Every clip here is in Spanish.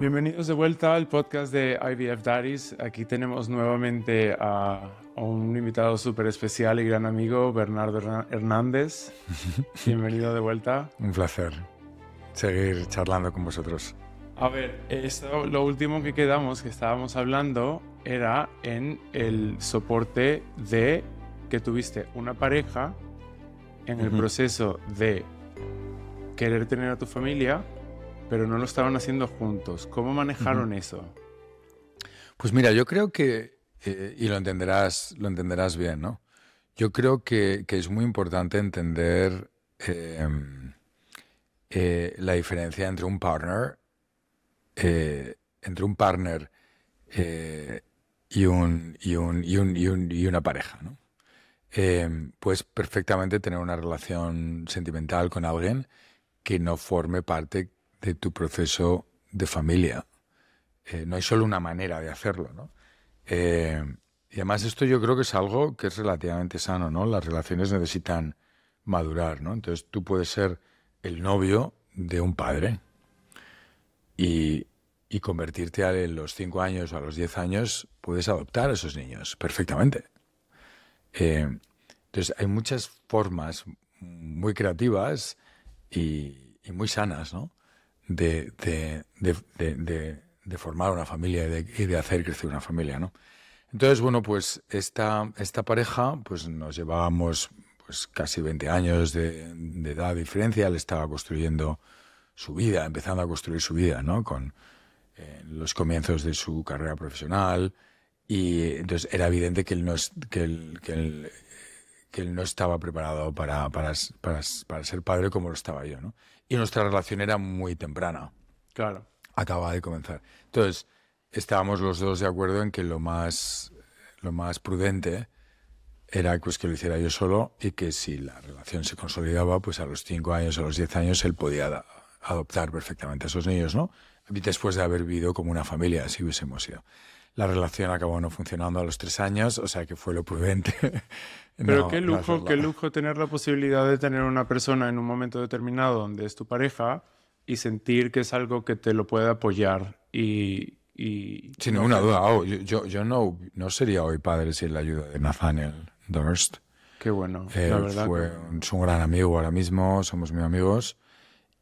Bienvenidos de vuelta al podcast de IVF Daddies. Aquí tenemos nuevamente a, un invitado súper especial y gran amigo, Bernardo Hernández. Bienvenido de vuelta. Un placer seguir charlando con vosotros. A ver, lo último que quedamos, que estábamos hablando, era en el soporte de que tuviste una pareja en el proceso de querer tener a tu familia pero no lo estaban haciendo juntos. ¿Cómo manejaron eso? Pues mira, yo creo que, eh, y lo entenderás, lo entenderás bien, ¿no? Yo creo que, es muy importante entender em, eh, la diferencia entre un partner, eh, entre un partner y, y, una pareja, ¿no? Em, puedes perfectamente tener una relación sentimental con alguien que no forme parte de tu proceso de familia. Eh, no hay solo una manera de hacerlo, ¿no? Eh, y además esto yo creo que es algo que es relativamente sano, ¿no? Las relaciones necesitan madurar, ¿no? Entonces tú puedes ser el novio de un padre y, y convertirte a los 5 años o a los 10 años, puedes adoptar a esos niños perfectamente. Eh, entonces hay muchas formas muy creativas y muy sanas, ¿no? de, de, de, de formar una familia y de, hacer crecer una familia, ¿no? Entonces, bueno, pues esta, esta pareja, pues nos llevábamos pues casi 20 años de, edad diferencia, él estaba construyendo su vida, empezando a construir su vida, ¿no? Con eh, los comienzos de su carrera profesional y entonces era evidente que él no, que él, que él, que él no estaba preparado para, para, para ser padre como lo estaba yo, ¿no? y nuestra relación era muy temprana. Claro. Acaba de comenzar. Entonces, estábamos los dos de acuerdo en que lo más, lo más prudente era pues, que lo hiciera yo solo y que si la relación se consolidaba, pues a los 5 años, a los 10 años, él podía adoptar perfectamente a esos niños, ¿no? Después de haber vivido como una familia, así hubiésemos ido. La relación acabó no funcionando a los 3 años, o sea que fue lo prudente. Pero qué lujo, qué lujo tener la posibilidad de tener una persona en un momento determinado donde es tu pareja y sentir que es algo que te lo puede apoyar y... Sin ninguna duda, oh, yo, yo, no, no sería hoy padre sin la ayuda de Nathaniel Durst. Qué bueno, la verdad. Fue es un gran amigo ahora mismo, somos muy amigos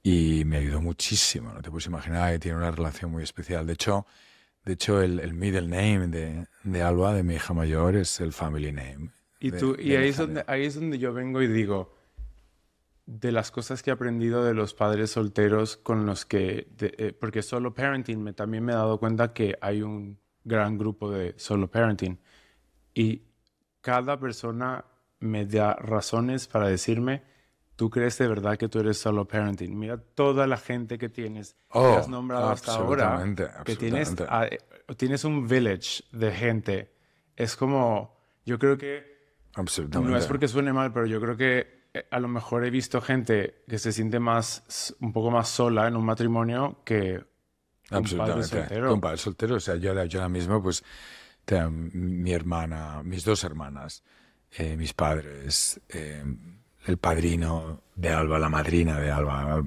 y me ayudó muchísimo, no te puedes imaginar, que tiene una relación muy especial. De hecho, de hecho el, el middle name de, de Alba, de mi hija mayor, es el family name. Y, tú, y ahí, es donde, ahí es donde yo vengo y digo, de las cosas que he aprendido de los padres solteros con los que, eh, porque solo parenting, me, también me he dado cuenta que hay un gran grupo de solo parenting. Y cada persona me da razones para decirme, tú crees de verdad que tú eres solo parenting. Mira toda la gente que tienes, que oh, has nombrado hasta ahora, que tienes, tienes un village de gente. Es como, yo creo que no es porque suene mal, pero yo creo que eh, a lo mejor he visto gente que se siente más, un poco más sola en un matrimonio que un padre soltero. Un padre soltero. O sea, yo, ahora mismo, pues, mi hermana, mis dos hermanas, eh, mis padres, eh, el padrino de Alba, la madrina de Alba,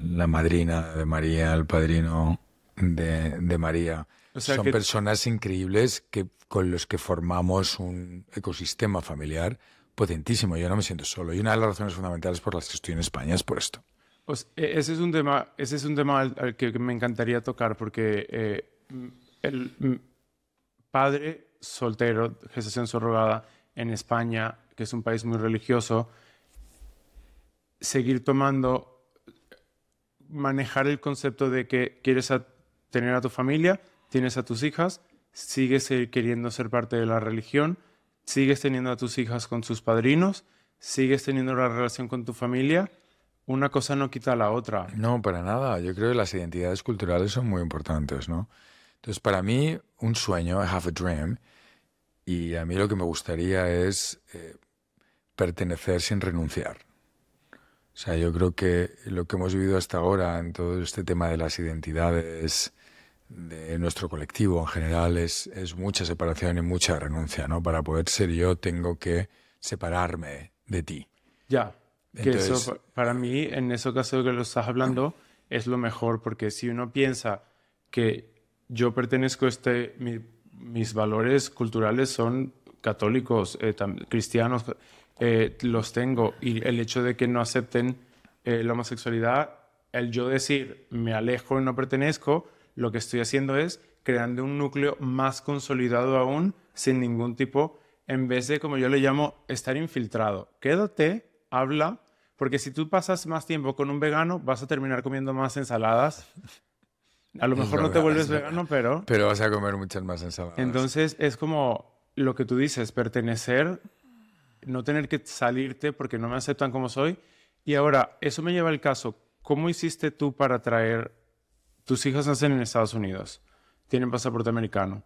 la madrina de María, el padrino de, María. Son personas increíbles que, con los que formamos un ecosistema familiar potentísimo. Yo no me siento solo. Y una de las razones fundamentales por las que estoy en España es por esto. Pues e, ese es un tema, ese es un tema al, que me encantaría tocar porque eh, el padre soltero, gestación sorrogada en España, que es un país muy religioso, seguir tomando, manejar el concepto de que quieres a tener a tu familia, tienes a tus hijas, sigues eh, queriendo ser parte de la religión, sigues teniendo a tus hijas con sus padrinos, sigues teniendo la relación con tu familia. Una cosa no quita a la otra. No, para nada. Yo creo que las identidades culturales son muy importantes, ¿no? Entonces, para mí, un sueño, I have a dream, y a mí lo que me gustaría es eh, pertenecer sin renunciar. O sea, yo creo que lo que hemos vivido hasta ahora en todo este tema de las identidades de nuestro colectivo en general es, es mucha separación y mucha renuncia, ¿no? Para poder ser yo tengo que separarme de ti. Ya, que eso para mí, en ese caso que lo estás hablando, es lo mejor, porque si uno piensa que yo pertenezco a este, mis valores culturales son católicos, eh, cristianos, eh, los tengo, y el hecho de que no acepten eh, la homosexualidad, el yo decir, me alejo y no pertenezco, lo que estoy haciendo es creando un núcleo más consolidado aún, sin ningún tipo, en vez de, como yo le llamo, estar infiltrado. Quédate, habla, porque si tú pasas más tiempo con un vegano, vas a terminar comiendo más ensaladas. A lo mejor no te vuelves vegano, pero... Pero vas a comer muchas más ensaladas. Entonces es como lo que tú dices, pertenecer, no tener que salirte porque no me aceptan como soy. Y ahora, eso me lleva al caso, ¿cómo hiciste tú para traer tus hijas nacen en Estados Unidos, tienen pasaporte americano,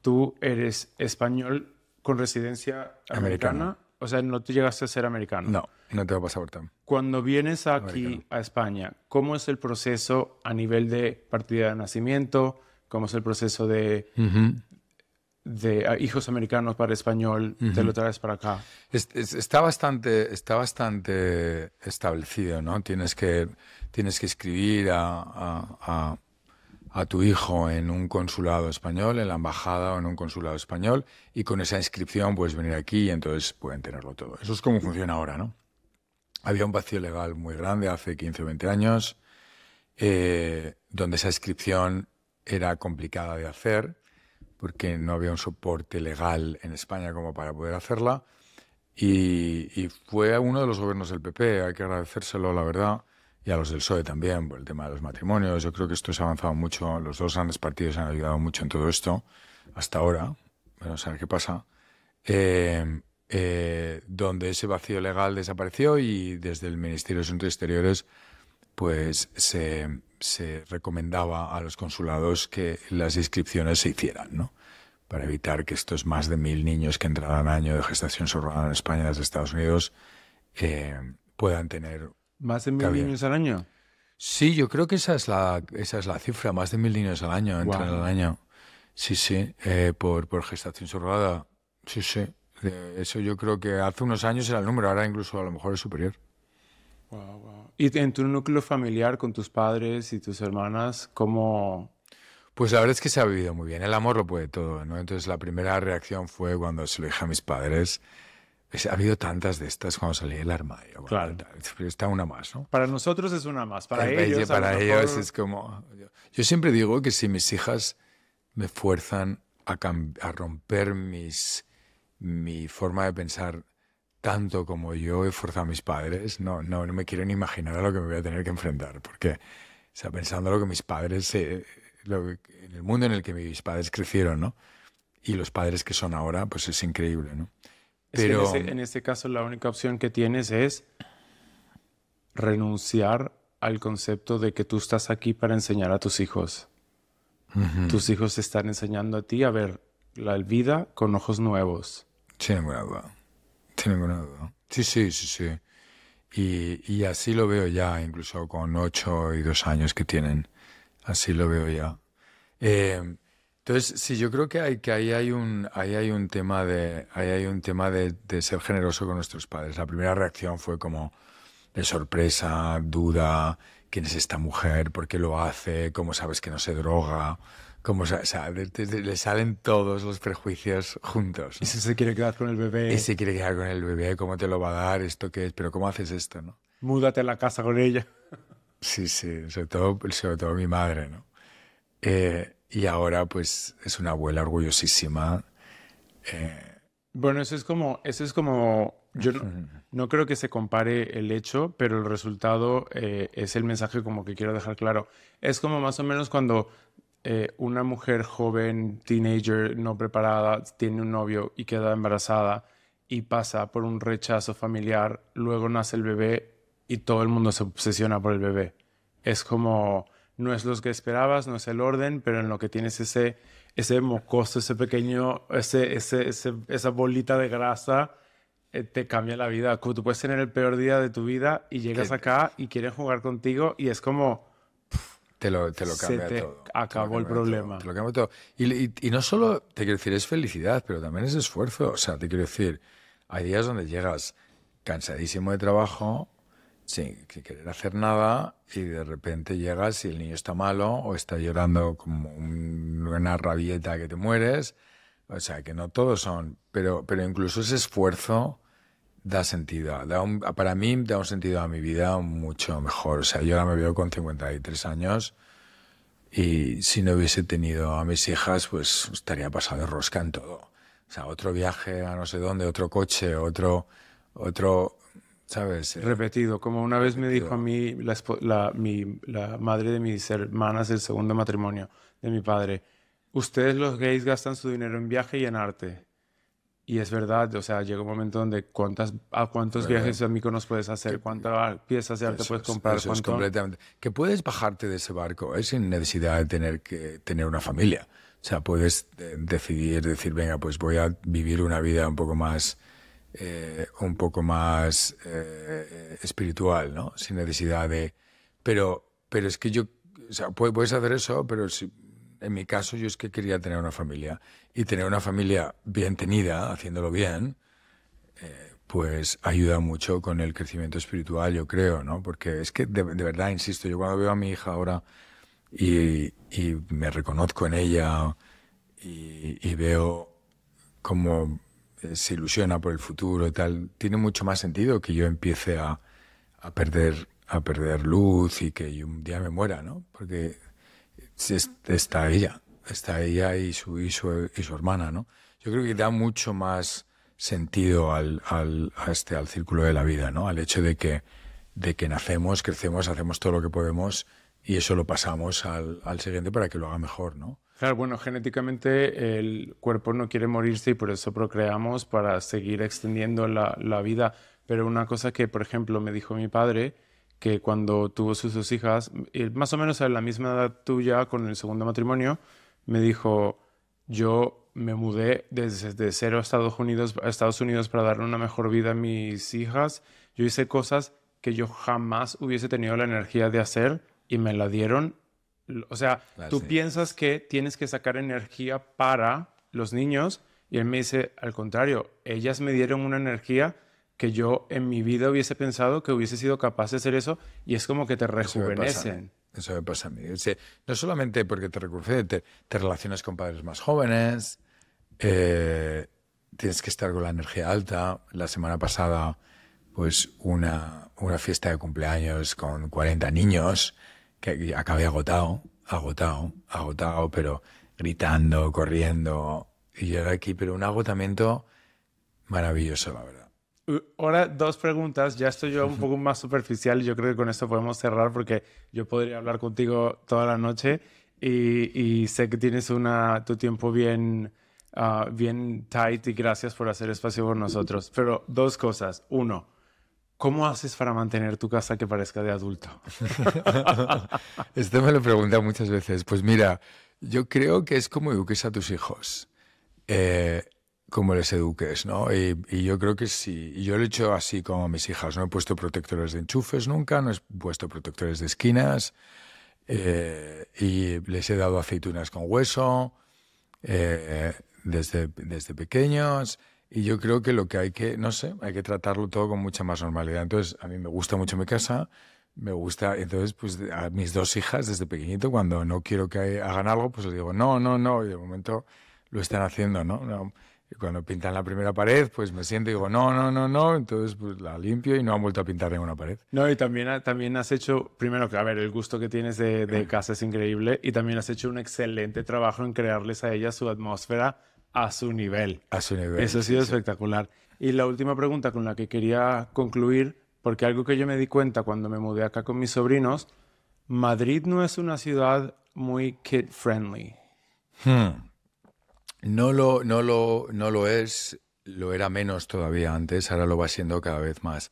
tú eres español con residencia americana, o sea, no te llegaste a ser americano. No, no tengo pasaporte. Cuando vienes aquí a España, ¿cómo es el proceso a nivel de partida de nacimiento? ¿Cómo es el proceso de, de ah, hijos americanos para español, te lo traes para acá. está, bastante, está bastante establecido, ¿no? Tienes que, tienes que escribir a, tu hijo en un consulado español, en la embajada o en un consulado español, y con esa inscripción puedes venir aquí y entonces pueden tenerlo todo. Eso es como funciona ahora, ¿no? Había un vacío legal muy grande hace 15 o 20 años, eh, donde esa inscripción era complicada de hacer porque no había un soporte legal en España como para poder hacerla. Y, fue uno de los gobiernos del PP, hay que agradecérselo, la verdad, y a los del PSOE también, por el tema de los matrimonios. Yo creo que esto se ha avanzado mucho, los dos grandes partidos han ayudado mucho en todo esto, hasta ahora, vamos a ver qué pasa. Eh, eh, donde ese vacío legal desapareció y desde el Ministerio de Asuntos Exteriores pues se, se recomendaba a los consulados que las inscripciones se hicieran, ¿no? para evitar que estos más de mil niños que entraran al año de gestación subrogada en España desde Estados Unidos eh, puedan tener... ¿Más de mil niños al año? Sí, yo creo que esa es la, esa es la cifra, más de mil niños al año entran al año. Sí, sí, eh, por, gestación subrogada. Sí, sí. eso yo creo que hace unos años era el número, ahora incluso a lo mejor es superior. ¿Y en tu núcleo familiar con tus padres y tus hermanas, cómo...? Pues la verdad es que se ha vivido muy bien. El amor lo puede todo, ¿no? Entonces la primera reacción fue cuando se lo dije a mis padres. ha habido tantas de estas cuando salí del armario. Claro. está una más, ¿no? Para nosotros es una más. Para, ellos... es como... Yo siempre digo que si mis hijas me fuerzan a, a romper mis, mi forma de pensar tanto como yo he forzado a mis padres, no, no, no me quiero ni imaginar a lo que me voy a tener que enfrentar, porque, pensando lo que mis padres, eh, en el mundo en el que mis padres crecieron, ¿no? Y los padres que son ahora, pues es increíble, ¿no? Pero... en, este caso la única opción que tienes es renunciar al concepto de que tú estás aquí para enseñar a tus hijos. Tus hijos están enseñando a ti a ver la vida con ojos nuevos. Tienen ninguna duda. Sí, sí, sí, sí. Y, y así lo veo ya, incluso con ocho y dos años que tienen. Así lo veo ya. Em, entonces, sí, yo creo que, hay, que ahí, hay un, ahí hay un tema, de, hay un tema de, de, ser generoso con nuestros padres. La primera reacción fue como de sorpresa, duda, ¿quién es esta mujer? ¿Por qué lo hace? ¿Cómo sabes que no se droga? como o sea, le salen todos los prejuicios juntos. Y si se quiere quedar con el bebé. Y se quiere quedar con el bebé, cómo te lo va a dar, esto qué es, pero cómo haces esto, ¿no? Múdate a la casa con ella. Sí, sí, sobre todo, sobre todo mi madre, ¿no? Eh, y ahora, pues, es una abuela orgullosísima. Eh. Bueno, eso es como, eso es como, yo no, creo que se compare el hecho, pero el resultado eh, es el mensaje como que quiero dejar claro. Es como más o menos cuando eh, una mujer joven, teenager, no preparada, tiene un novio y queda embarazada y pasa por un rechazo familiar, luego nace el bebé y todo el mundo se obsesiona por el bebé. Es como, no es lo que esperabas, no es el orden, pero en lo que tienes ese, ese mocoso, ese pequeño, ese, ese, esa bolita de grasa, eh, te cambia la vida. Tú puedes tener el peor día de tu vida y llegas acá y quieren jugar contigo y es como te lo, te lo cambia todo. Acabó el problema. te lo cambia todo. Y, y, no solo, te quiero decir, es felicidad, pero también es esfuerzo. O sea, te quiero decir, hay días donde llegas cansadísimo de trabajo, sin, querer hacer nada, y de repente llegas y el niño está malo o está llorando como una rabieta que te mueres. O sea, que no todos son, pero, pero incluso ese esfuerzo da sentido. para mí da un sentido a mi vida mucho mejor. O sea, yo ahora me veo con 53 años y si no hubiese tenido a mis hijas, pues estaría pasado de rosca en todo. O sea, otro viaje a no sé dónde, otro coche, otro, otro, ¿sabes? Repetido, como una vez me dijo a mí la, la madre de mis hermanas del segundo matrimonio de mi padre, ustedes los gays gastan su dinero en viaje y en arte. Y es verdad, o sea, llega un momento donde cuántas, a cuántos viajes viajes amigos puedes hacer, cuántas piezas de arte puedes comprar. Eso completamente. Que puedes bajarte de ese barco, es ¿eh? sin necesidad de tener que tener una familia. O sea, puedes decidir, decir, venga, pues voy a vivir una vida un poco más, eh, un poco más eh, espiritual, ¿no? Sin necesidad de. Pero, pero es que yo, o sea, puedes hacer eso, pero si, en mi caso, yo es que quería tener una familia. Y tener una familia bien tenida, haciéndolo bien, eh, pues ayuda mucho con el crecimiento espiritual, yo creo, ¿no? Porque es que, de, verdad, insisto, yo cuando veo a mi hija ahora y, me reconozco en ella y, veo cómo se ilusiona por el futuro y tal, tiene mucho más sentido que yo empiece a, a perder a perder luz y que un día me muera, ¿no? Porque está ella, está ella y su, y y su hermana, ¿no? Yo creo que da mucho más sentido este, al, círculo de la vida, ¿no? Al hecho de que, de que nacemos, crecemos, hacemos todo lo que podemos y eso lo pasamos al, siguiente para que lo haga mejor, ¿no? Claro, bueno, genéticamente el cuerpo no quiere morirse y por eso procreamos para seguir extendiendo la vida. Pero una cosa que, por ejemplo, me dijo mi padre, que cuando tuvo sus dos hijas, eh, más o menos a la misma edad tuya, con el segundo matrimonio, me dijo, yo me mudé desde, cero a Estados, Unidos, a Estados Unidos para darle una mejor vida a mis hijas. Yo hice cosas que yo jamás hubiese tenido la energía de hacer y me la dieron. O sea, tú piensas que tienes que sacar energía para los niños y él me dice, al contrario, ellas me dieron una energía que yo en mi vida hubiese pensado que hubiese sido capaz de hacer eso y es como que te rejuvenecen. Eso me pasa a mí. no solamente porque te te, relacionas con padres más jóvenes, eh, tienes que estar con la energía alta. La semana pasada, pues una, una fiesta de cumpleaños con 40 niños que acabé agotado, agotado, agotado, pero gritando, corriendo. Y llegar aquí, pero un agotamiento maravilloso, la verdad. Ahora dos preguntas, ya estoy yo un poco más superficial y yo creo que con esto podemos cerrar porque yo podría hablar contigo toda la noche y, sé que tienes una, tu tiempo bien, ah, bien tight y gracias por hacer espacio por nosotros. Pero dos cosas. Uno, ¿cómo haces para mantener tu casa que parezca de adulto? esto me lo preguntan muchas veces. Pues mira, yo creo que es como eduques a tus hijos. Eh, como les eduques, ¿no? Y, yo creo que sí. yo lo he hecho así como a mis hijas. No he puesto protectores de enchufes nunca, no he puesto protectores de esquinas. Eh, y les he dado aceitunas con hueso eh, desde, desde pequeños. Y yo creo que lo que hay que, no sé, hay que tratarlo todo con mucha más normalidad. Entonces, a mí me gusta mucho mi casa. Me gusta, entonces, pues a mis dos hijas desde pequeñito, cuando no quiero que hagan algo, pues les digo, no, no, no, y de momento lo están haciendo, ¿no? no y cuando pintan la primera pared, pues me siento y digo, no, no, no, no, entonces pues, la limpio y no han vuelto a pintar ninguna pared. No, y también, también has hecho, primero que, a ver, el gusto que tienes de, casa es increíble y también has hecho un excelente trabajo en crearles a ella su atmósfera a su nivel. A su nivel. Eso ha sido espectacular. Y la última pregunta con la que quería concluir, porque algo que yo me di cuenta cuando me mudé acá con mis sobrinos, Madrid no es una ciudad muy kid friendly. Hmm. No lo, no lo, no lo es, lo era menos todavía antes, ahora lo va siendo cada vez más.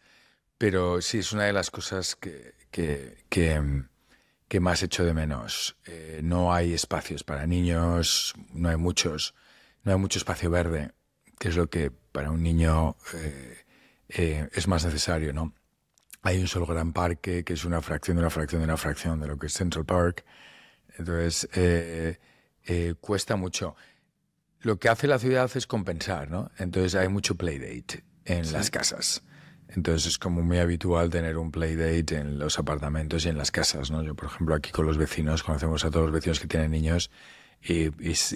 Pero sí, es una de las cosas que, que, que, más echo de menos. Eh, no hay espacios para niños, no hay muchos, no hay mucho espacio verde, que es lo que para un niño eh, eh, es más necesario, ¿no? Hay un solo gran parque que es una fracción de una fracción de una fracción de lo que es Central Park. Entonces, cuesta mucho lo que hace la ciudad es compensar, ¿no? Entonces hay mucho playdate en las casas. Entonces es como muy habitual tener un playdate en los apartamentos y en las casas, ¿no? Yo, por ejemplo, aquí con los vecinos, conocemos a todos los vecinos que tienen niños y,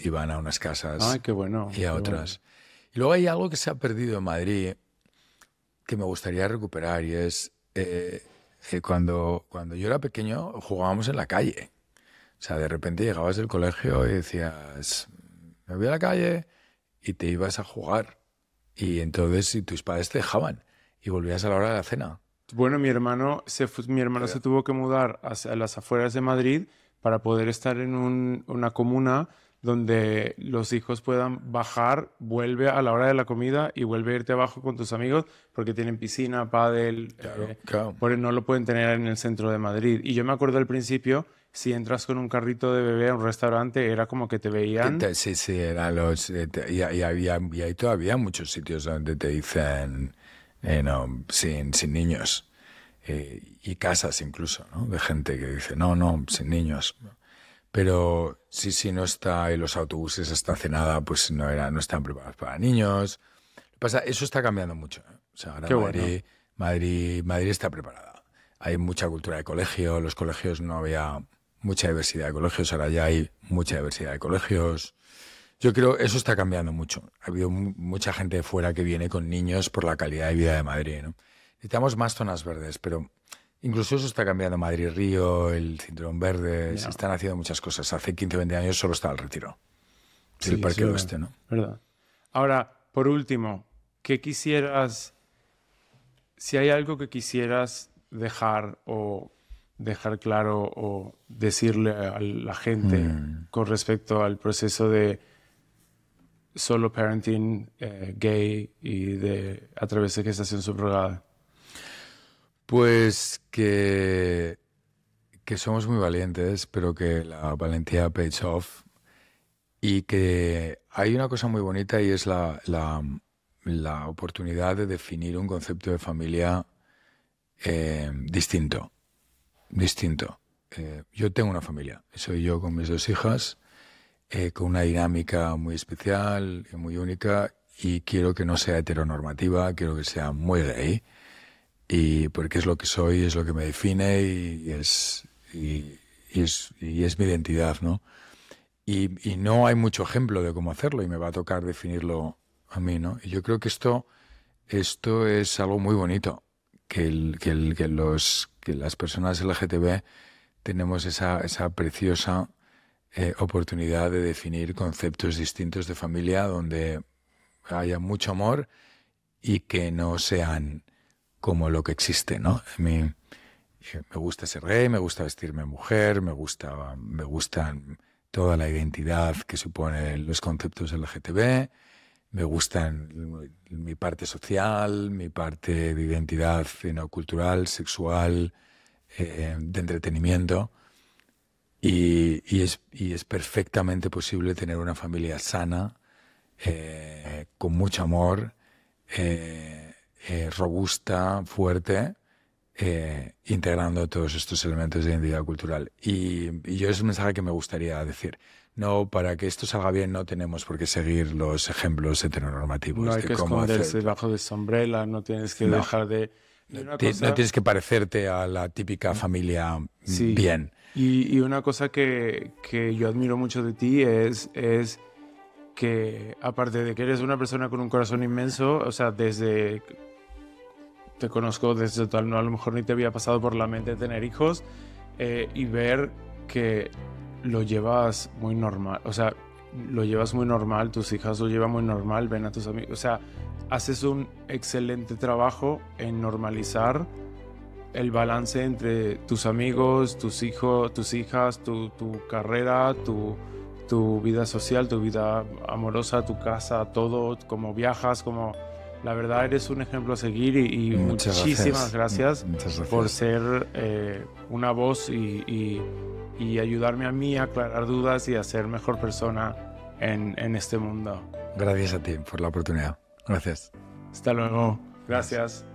van a unas casas ah, y a otras. Y luego hay algo que se ha perdido en Madrid que me gustaría recuperar y es eh, que cuando, cuando yo era pequeño jugábamos en la calle. O sea, de repente llegabas del colegio y decías, me voy a la calle y te ibas a jugar. Y entonces si tus padres te dejaban y volvías a la hora de la cena. Bueno, mi hermano se, mi hermano se tuvo que mudar a las afueras de Madrid para poder estar en una comuna donde los hijos puedan bajar, vuelve a la hora de la comida y vuelve a irte abajo con tus amigos porque tienen piscina, pádel, claro, eh, claro. no lo pueden tener en el centro de Madrid. Y yo me acuerdo al principio, si entras con un carrito de bebé a un restaurante, era como que te veían. Sí, sí, eh, Y, hay todavía muchos sitios donde te dicen, eh, sin, sin niños. y casas incluso, ¿no? De gente que dice, no, no, sin niños. Pero si si no está en los autobuses hasta cenada, pues no, era, no están preparados para niños. Pasa, eso está cambiando mucho. ¿eh? O sea, ahora Madrid, Madrid, está preparada. Hay mucha cultura de colegio, los colegios no había mucha diversidad de colegios, ahora ya hay mucha diversidad de colegios. Yo creo eso está cambiando mucho. Ha habido mucha gente de fuera que viene con niños por la calidad de vida de Madrid. ¿no? Necesitamos más zonas verdes, pero Incluso eso está cambiando Madrid-Río, el Cinturón Verde, se están haciendo muchas cosas. Hace 15 o 20 años solo estaba el Retiro, el Parque Oeste, ¿no? Ahora, por último, ¿qué quisieras, si hay algo que quisieras dejar o dejar claro o decirle a la gente hmm. con respecto al proceso de solo parenting eh, gay y de a través de gestación subrogada? Pues que, somos muy valientes, pero que la valentía pays off y que hay una cosa muy bonita y es la, oportunidad de definir un concepto de familia eh, distinto, distinto. Eh, yo tengo una familia, soy yo con mis dos hijas, eh, con una dinámica muy especial y muy única y quiero que no sea heteronormativa, quiero que sea muy gay y porque es lo que soy, es lo que me define y es, y, es, y es mi identidad, ¿no? Y, no hay mucho ejemplo de cómo hacerlo y me va a tocar definirlo a mí, ¿no? Y yo creo que esto, esto es algo muy bonito, que, que, los, las personas LGTB tenemos esa, esa preciosa eh, oportunidad de definir conceptos distintos de familia donde haya mucho amor y que no sean como lo que existe, ¿no? A mí, me gusta ser rey, me gusta vestirme mujer, me gusta, me gustan toda la identidad que suponen los conceptos LGTB, me gustan mi parte social, mi parte de identidad eh, cultural, sexual, eh, de entretenimiento. Y, es, perfectamente posible tener una familia sana, eh, con mucho amor, eh, robusta, fuerte, eh, integrando todos estos elementos de identidad cultural. Y, yo es un mensaje que me gustaría decir. No, para que esto salga bien no tenemos por qué seguir los ejemplos heteronormativos. No hay que esconderse debajo de sombrela, no tienes que dejar de... No tienes que parecerte a la típica mm. familia mm, bien. Y, una cosa que, yo admiro mucho de ti es, es que, aparte de que eres una persona con un corazón inmenso, o sea, desde te conozco desde tal, no a lo mejor ni te había pasado por la mente tener hijos eh, y ver que lo llevas muy normal, o sea, lo llevas muy normal, tus hijas lo llevan muy normal, ven a tus amigos, o sea, haces un excelente trabajo en normalizar el balance entre tus amigos, tus hijos, tus hijas, tu, tu carrera, tu, tu vida social, tu vida amorosa, tu casa, todo, cómo viajas, cómo la verdad eres un ejemplo a seguir y, muchísimas mm, gracias, por ser eh, una voz y, ayudarme a mí a aclarar dudas y a ser mejor persona en, este mundo. Gracias a ti por la oportunidad. Gracias. Hasta luego. gracias.